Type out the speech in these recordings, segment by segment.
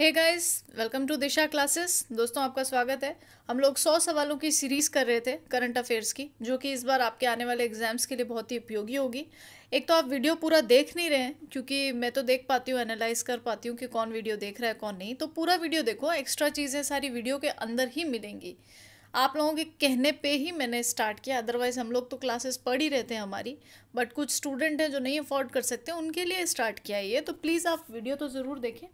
hey guys welcome to Disha classes दोस्तों आपका स्वागत है हम लोग सौ सवालों की सीरीज़ कर रहे थे करंट अफेयर्स की जो कि इस बार आपके आने वाले एग्जाम्स के लिए बहुत ही उपयोगी होगी एक तो आप वीडियो पूरा देख नहीं रहे हैं क्योंकि मैं तो देख पाती हूँ एनालाइज कर पाती हूँ कि कौन वीडियो देख रहा है कौन नहीं तो पूरा वीडियो देखो एक्स्ट्रा चीज़ें सारी वीडियो के अंदर ही मिलेंगी आप लोगों के कहने पे ही मैंने स्टार्ट किया अदरवाइज़ हम लोग तो क्लासेस पढ़ ही रहते हैं हमारी बट कुछ स्टूडेंट हैं जो नहीं अफोर्ड कर सकते उनके लिए स्टार्ट किया ये तो प्लीज़ आप वीडियो तो ज़रूर देखें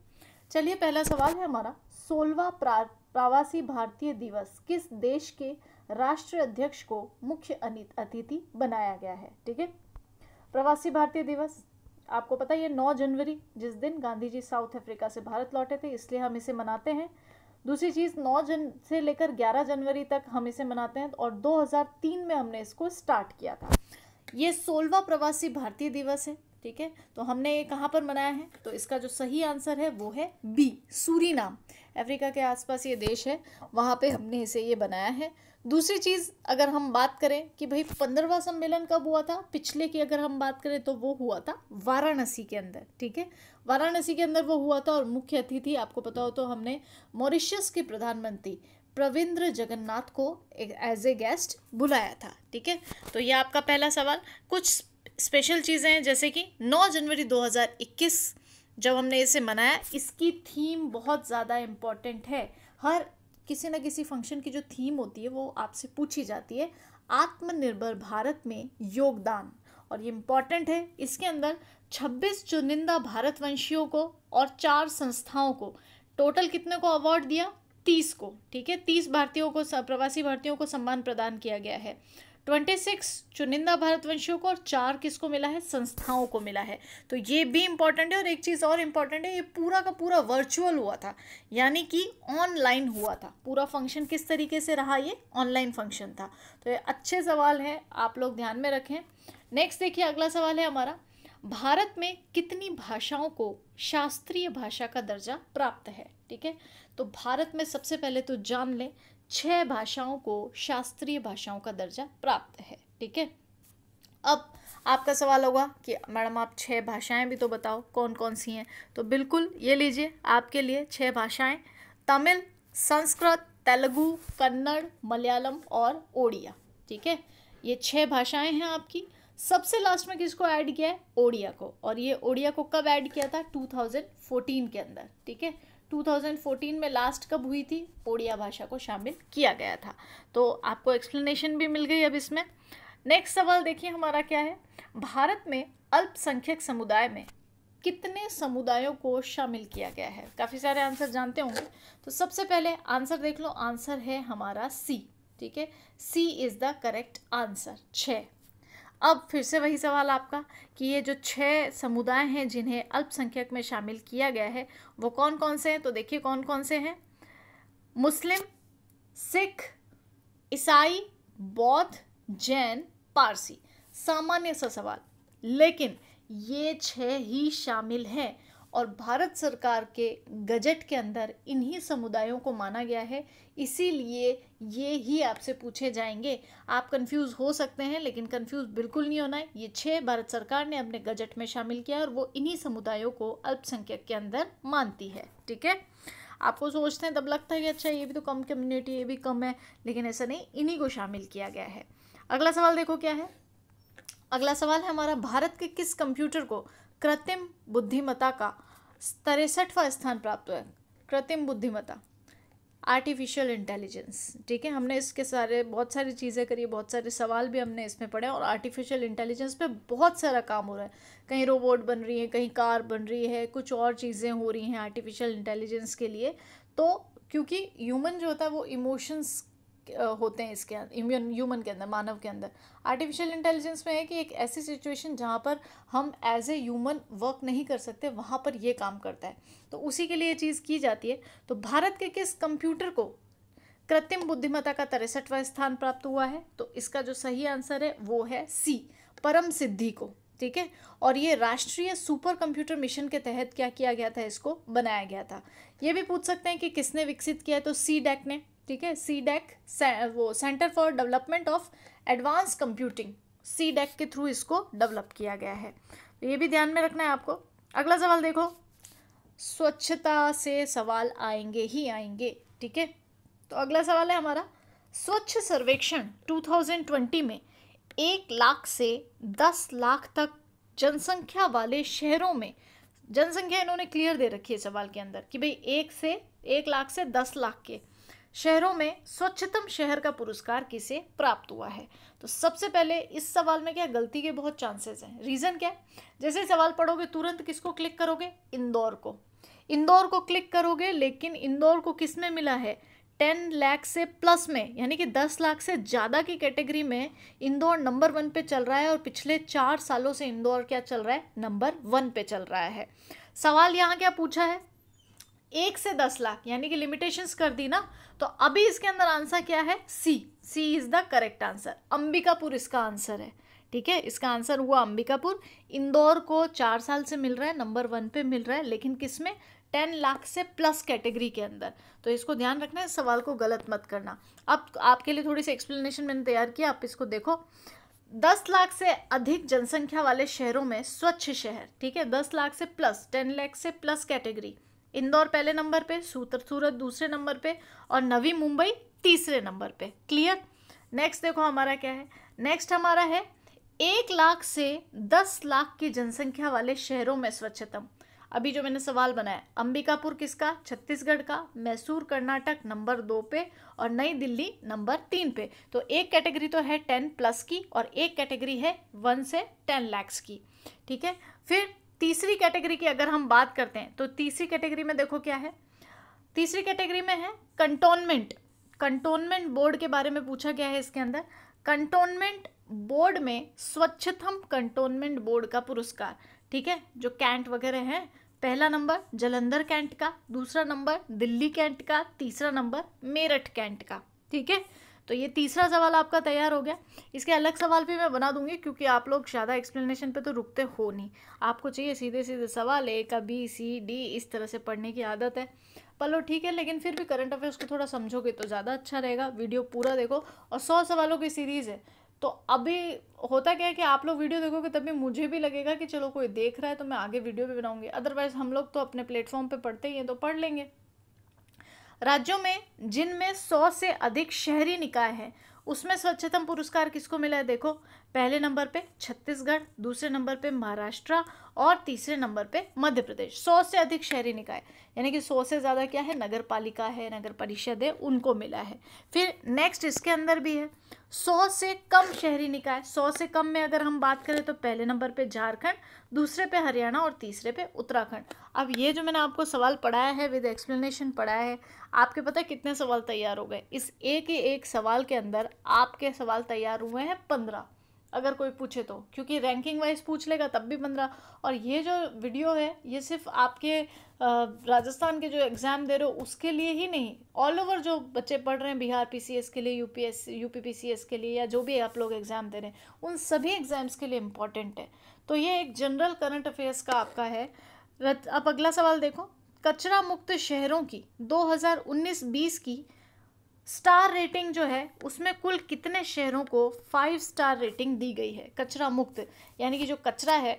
चलिए पहला सवाल है हमारा सोलवा प्रवासी भारतीय दिवस किस देश के राष्ट्र अध्यक्ष को मुख्य अतिथि बनाया गया है ठीक है प्रवासी भारतीय दिवस आपको पता है नौ जनवरी जिस दिन गांधी जी साउथ अफ्रीका से भारत लौटे थे इसलिए हम इसे मनाते हैं दूसरी चीज़ नौ जन से लेकर ग्यारह जनवरी तक हम इसे मनाते हैं और 2003 में हमने इसको स्टार्ट किया था ये सोलवा प्रवासी भारतीय दिवस है ठीक है तो हमने ये कहाँ पर मनाया है तो इसका जो सही आंसर है वो है बी सूरी अफ्रीका के आसपास ये देश है वहाँ पे हमने इसे ये बनाया है दूसरी चीज़ अगर हम बात करें कि भाई पंद्रहवा सम्मेलन कब हुआ था पिछले की अगर हम बात करें तो वो हुआ था वाराणसी के अंदर ठीक है वाराणसी के अंदर वो हुआ था और मुख्य अतिथि आपको पता हो तो हमने मॉरिशियस के प्रधानमंत्री प्रविंद्र जगन्नाथ को एज ए गेस्ट बुलाया था ठीक है तो ये आपका पहला सवाल कुछ स्पेशल चीज़ें हैं जैसे कि 9 जनवरी 2021 जब हमने इसे मनाया इसकी थीम बहुत ज़्यादा इम्पॉर्टेंट है हर किसी न किसी फंक्शन की जो थीम होती है वो आपसे पूछी जाती है आत्मनिर्भर भारत में योगदान और ये इम्पॉर्टेंट है इसके अंदर 26 चुनिंदा भारतवंशियों को और चार संस्थाओं को टोटल कितने को अवार्ड दिया तीस को ठीक है तीस भारतीयों को प्रवासी भारतीयों को सम्मान प्रदान किया गया है ट्वेंटी सिक्स चुनिंदा भारतवंशियों को और चार किसको मिला है संस्थाओं को मिला है तो ये भी इम्पॉर्टेंट है और एक चीज़ और इम्पॉर्टेंट है ये पूरा का पूरा वर्चुअल हुआ था यानी कि ऑनलाइन हुआ था पूरा फंक्शन किस तरीके से रहा ये ऑनलाइन फंक्शन था तो ये अच्छे सवाल हैं आप लोग ध्यान में रखें नेक्स्ट देखिए अगला सवाल है हमारा भारत में कितनी भाषाओं को शास्त्रीय भाषा का दर्जा प्राप्त है ठीक है तो भारत में सबसे पहले तो जान लें छह भाषाओं को शास्त्रीय भाषाओं का दर्जा प्राप्त है ठीक है अब आपका सवाल होगा कि मैडम आप छह भाषाएं भी तो बताओ कौन कौन सी हैं तो बिल्कुल ये लीजिए आपके लिए छह भाषाएं तमिल संस्कृत तेलुगु कन्नड़ मलयालम और ओडिया ठीक है ये छह भाषाएं हैं आपकी सबसे लास्ट में किसको ऐड किया है ओडिया को और ये ओडिया को कब ऐड किया था 2014 के अंदर ठीक है 2014 में लास्ट कब हुई थी ओडिया भाषा को शामिल किया गया था तो आपको एक्सप्लेनेशन भी मिल गई अब इसमें नेक्स्ट सवाल देखिए हमारा क्या है भारत में अल्पसंख्यक समुदाय में कितने समुदायों को शामिल किया गया है काफ़ी सारे आंसर जानते होंगे तो सबसे पहले आंसर देख लो आंसर है हमारा सी ठीक है C is the correct answer छः अब फिर से वही सवाल आपका कि ये जो छः समुदाय हैं जिन्हें अल्पसंख्यक में शामिल किया गया है वो कौन कौन से हैं तो देखिए कौन कौन से हैं मुस्लिम सिख ईसाई बौद्ध जैन पारसी सामान्य सा सवाल लेकिन ये छः ही शामिल हैं और भारत सरकार के गजट के अंदर इन्हीं समुदायों को माना गया है इसीलिए ये ही आपसे पूछे जाएंगे आप कंफ्यूज हो सकते हैं लेकिन कंफ्यूज बिल्कुल नहीं होना है ये छः भारत सरकार ने अपने गजट में शामिल किया और वो इन्हीं समुदायों को अल्पसंख्यक के अंदर मानती है ठीक है आपको सोचते हैं तब लगता है कि अच्छा ये भी तो कम कम्युनिटी ये भी कम है लेकिन ऐसा नहीं इन्हीं को शामिल किया गया है अगला सवाल देखो क्या है अगला सवाल है हमारा भारत के किस कंप्यूटर को कृत्रिम बुद्धिमत्ता का तिरसठवा स्थान प्राप्त हुआ है कृत्रिम बुद्धिमत्ता आर्टिफिशियल इंटेलिजेंस ठीक है हमने इसके सारे बहुत सारी चीज़ें करी बहुत सारे सवाल भी हमने इसमें पढ़े और आर्टिफिशियल इंटेलिजेंस पे बहुत सारा काम हो रहा है कहीं रोबोट बन रही है कहीं कार बन रही है कुछ और चीज़ें हो रही हैं आर्टिफिशियल इंटेलिजेंस के लिए तो क्योंकि ह्यूमन जो होता है वो इमोशंस होते हैं इसके इम्यून ह्यूमन के अंदर मानव के अंदर आर्टिफिशियल इंटेलिजेंस में है कि एक ऐसी सिचुएशन जहाँ पर हम एज ए ह्यूमन वर्क नहीं कर सकते वहाँ पर ये काम करता है तो उसी के लिए ये चीज़ की जाती है तो भारत के किस कंप्यूटर को कृत्रिम बुद्धिमत्ता का तिरसठवा स्थान प्राप्त हुआ है तो इसका जो सही आंसर है वो है सी परम सिद्धि को ठीक है और ये राष्ट्रीय सुपर कंप्यूटर मिशन के तहत क्या किया गया था इसको बनाया गया था ये भी पूछ सकते हैं कि किसने विकसित किया है तो सी डैक ने ठीक है e सी डेक वो centre for development of advance computing C DAC के थ्रू इसको डेवलप किया गया है तो ये भी ध्यान में रखना है आपको अगला सवाल देखो स्वच्छता से सवाल आएंगे ही आएंगे ठीक है तो अगला सवाल है हमारा स्वच्छ सर्वेक्षण 2020 में एक लाख से दस लाख तक जनसंख्या वाले शहरों में जनसंख्या इन्होंने क्लियर दे रखी है सवाल के अंदर कि भाई एक से एक लाख से दस लाख के शहरों में स्वच्छतम शहर का पुरस्कार किसे प्राप्त हुआ है तो सबसे पहले इस सवाल में क्या गलती के बहुत चांसेस हैं रीज़न क्या है जैसे सवाल पढ़ोगे तुरंत किसको क्लिक करोगे इंदौर को इंदौर को क्लिक करोगे लेकिन इंदौर को किस में मिला है टेन लाख से प्लस में यानी कि दस लाख से ज़्यादा की कैटेगरी में इंदौर नंबर वन पे चल रहा है और पिछले चार सालों से इंदौर क्या चल रहा है नंबर वन पे चल रहा है सवाल यहाँ क्या पूछा है एक से दस लाख यानी कि लिमिटेशंस कर दी ना तो अभी इसके अंदर आंसर क्या है C C is the correct answer Ambikapur इसका आंसर है ठीक है इसका आंसर हुआ अंबिकापुर इंदौर को चार साल से मिल रहा है नंबर वन पे मिल रहा है लेकिन किस में टेन लाख से प्लस कैटेगरी के अंदर तो इसको ध्यान रखना है सवाल को गलत मत करना अब आपके लिए थोड़ी सी एक्सप्लेनेशन मैंने तैयार किया आप इसको देखो दस लाख से अधिक जनसंख्या वाले शहरों में स्वच्छ शहर ठीक है दस लाख से प्लस टेन लाख से प्लस कैटेगरी इंदौर पहले नंबर पे सूत्र सूरत दूसरे नंबर पे और नवी मुंबई तीसरे नंबर पे क्लियर नेक्स्ट देखो हमारा क्या है नेक्स्ट हमारा है एक लाख से दस लाख की जनसंख्या वाले शहरों में स्वच्छतम अभी जो मैंने सवाल बनाया अंबिकापुर किसका छत्तीसगढ़ का मैसूर कर्नाटक नंबर दो पे और नई दिल्ली नंबर तीन पे तो एक कैटेगरी तो है टेन प्लस की और एक कैटेगरी है वन से टेन लैक्स की ठीक है फिर तीसरी कैटेगरी की अगर हम बात करते हैं तो तीसरी कैटेगरी में देखो क्या है तीसरी कैटेगरी में है कंटोनमेंट कंटोनमेंट बोर्ड के बारे में पूछा गया है इसके अंदर कंटोनमेंट बोर्ड में स्वच्छतम कंटोनमेंट बोर्ड का पुरस्कार ठीक है जो कैंट वगैरह हैं पहला नंबर जलंधर कैंट का दूसरा नंबर दिल्ली कैंट का तीसरा नंबर मेरठ कैंट का ठीक है तो ये तीसरा सवाल आपका तैयार हो गया इसके अलग सवाल भी मैं बना दूंगी क्योंकि आप लोग ज़्यादा एक्सप्लेनेशन पे तो रुकते हो नहीं आपको चाहिए सीधे सीधे सवाल ए का बी सी डी इस तरह से पढ़ने की आदत है पलो ठीक है लेकिन फिर भी करंट अफेयर्स को थोड़ा समझोगे तो ज़्यादा अच्छा रहेगा वीडियो पूरा देखो और सौ सवालों की सीरीज़ है तो अभी होता क्या है कि आप लोग वीडियो देखोगे तभी मुझे भी लगेगा कि चलो कोई देख रहा है तो मैं आगे वीडियो भी बनाऊंगी अदरवाइज़ हम लोग तो अपने प्लेटफॉर्म पे पढ़ते ही हैं तो पढ़ लेंगे राज्यों में जिनमें सौ से अधिक शहरी निकाय हैं उसमें स्वच्छतम पुरस्कार किसको मिला है देखो पहले नंबर पे छत्तीसगढ़ दूसरे नंबर पे महाराष्ट्र और तीसरे नंबर पे मध्य प्रदेश सौ से अधिक शहरी निकाय यानी कि सौ से ज़्यादा क्या है नगर पालिका है नगर परिषद है उनको मिला है फिर नेक्स्ट इसके अंदर भी है सौ से कम शहरी निकाय सौ से कम में अगर हम बात करें तो पहले नंबर पे झारखंड दूसरे पे हरियाणा और तीसरे पे उत्तराखंड अब ये जो मैंने आपको सवाल पढ़ाया है विद एक्सप्लेनेशन पढ़ाया है आपके पता है कितने सवाल तैयार हो गए इस एक ही एक सवाल के अंदर आपके सवाल तैयार हुए हैं पंद्रह अगर कोई पूछे तो क्योंकि रैंकिंग वाइज पूछ लेगा तब भी पंद्रह और ये जो वीडियो है ये सिर्फ आपके राजस्थान के जो एग्ज़ाम दे रहे हो उसके लिए ही नहीं ऑल ओवर जो बच्चे पढ़ रहे हैं बिहार पीसीएस के लिए यूपीएस यूपीपीसीएस के लिए या जो भी आप लोग एग्ज़ाम दे रहे हैं उन सभी एग्ज़ाम्स के लिए इम्पॉर्टेंट है तो ये एक जनरल करंट अफेयर्स का आपका है अब अगला सवाल देखो कचरा मुक्त शहरों की 2019-20 की स्टार रेटिंग जो है उसमें कुल कितने शहरों को फाइव स्टार रेटिंग दी गई है कचरा मुक्त यानी कि जो कचरा है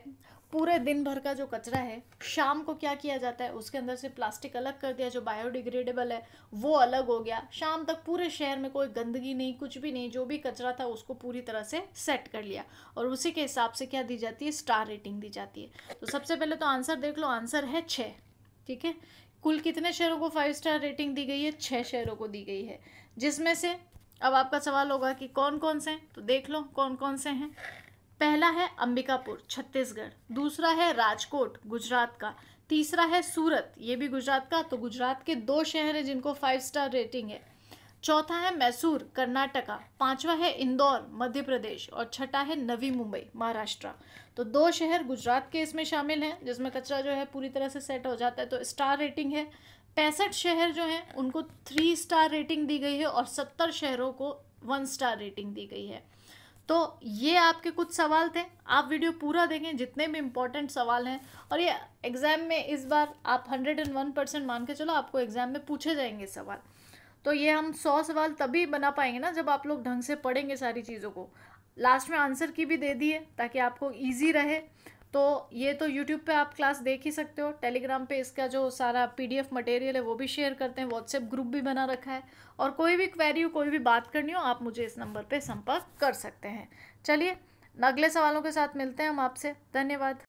पूरे दिन भर का जो कचरा है शाम को क्या किया जाता है उसके अंदर से प्लास्टिक अलग कर दिया जो बायोडिग्रेडेबल है वो अलग हो गया शाम तक पूरे शहर में कोई गंदगी नहीं कुछ भी नहीं जो भी कचरा था उसको पूरी तरह से सेट कर लिया और उसी के हिसाब से क्या दी जाती है स्टार रेटिंग दी जाती है तो सबसे पहले तो आंसर देख लो आंसर है छः ठीक है कुल कितने शहरों को फाइव स्टार रेटिंग दी गई है छः शहरों को दी गई है जिसमें से अब आपका सवाल होगा कि कौन कौन से हैं तो देख लो कौन कौन से हैं पहला है अंबिकापुर छत्तीसगढ़ दूसरा है राजकोट गुजरात का तीसरा है सूरत ये भी गुजरात का तो गुजरात के दो शहर हैं जिनको फाइव स्टार रेटिंग है चौथा है मैसूर कर्नाटका पांचवा है इंदौर मध्य प्रदेश और छठा है नवी मुंबई महाराष्ट्र तो दो शहर गुजरात के इसमें शामिल हैं जिसमें कचरा जो है पूरी तरह से सेट हो जाता है तो स्टार रेटिंग है पैंसठ शहर जो हैं उनको थ्री स्टार रेटिंग दी गई है और सत्तर शहरों को वन स्टार रेटिंग दी गई है तो ये आपके कुछ सवाल थे आप वीडियो पूरा देखें जितने भी इम्पोर्टेंट सवाल हैं और ये एग्ज़ाम में इस बार आप हंड्रेड एंड वन परसेंट मान के चलो आपको एग्ज़ाम में पूछे जाएंगे सवाल तो ये हम सौ सवाल तभी बना पाएंगे ना जब आप लोग ढंग से पढ़ेंगे सारी चीज़ों को लास्ट में आंसर की भी दे दिए ताकि आपको ईजी रहे तो ये तो यूट्यूब पे आप क्लास देख ही सकते हो टेलीग्राम पे इसका जो सारा पीडीएफ मटेरियल है वो भी शेयर करते हैं व्हाट्सएप ग्रुप भी बना रखा है और कोई भी क्वेरी हो कोई भी बात करनी हो आप मुझे इस नंबर पे संपर्क कर सकते हैं चलिए अगले सवालों के साथ मिलते हैं हम आपसे धन्यवाद